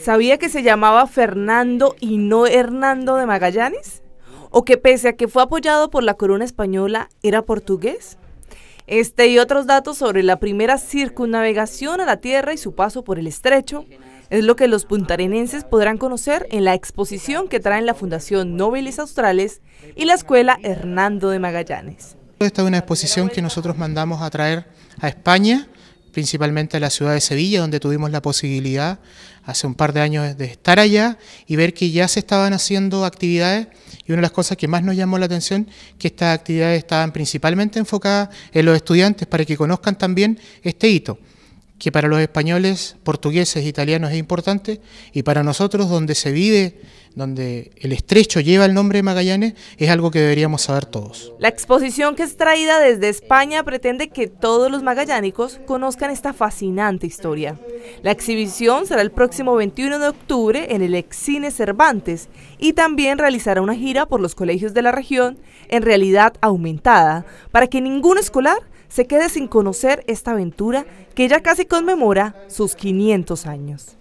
¿Sabía que se llamaba Fernando y no Hernando de Magallanes? ¿O que pese a que fue apoyado por la corona española, era portugués? Este y otros datos sobre la primera circunnavegación a la Tierra y su paso por el estrecho es lo que los puntarenenses podrán conocer en la exposición que traen la Fundación Nobles Australes y la Escuela Hernando de Magallanes. Esta es una exposición que nosotros mandamos a traer a España principalmente a la ciudad de Sevilla, donde tuvimos la posibilidad hace un par de años de estar allá y ver que ya se estaban haciendo actividades y una de las cosas que más nos llamó la atención, que estas actividades estaban principalmente enfocadas en los estudiantes para que conozcan también este hito que para los españoles, portugueses, e italianos es importante, y para nosotros donde se vive, donde el estrecho lleva el nombre de Magallanes, es algo que deberíamos saber todos. La exposición que es traída desde España pretende que todos los magallánicos conozcan esta fascinante historia. La exhibición será el próximo 21 de octubre en el Excine Cervantes y también realizará una gira por los colegios de la región en realidad aumentada, para que ningún escolar se quede sin conocer esta aventura que ya casi conmemora sus 500 años.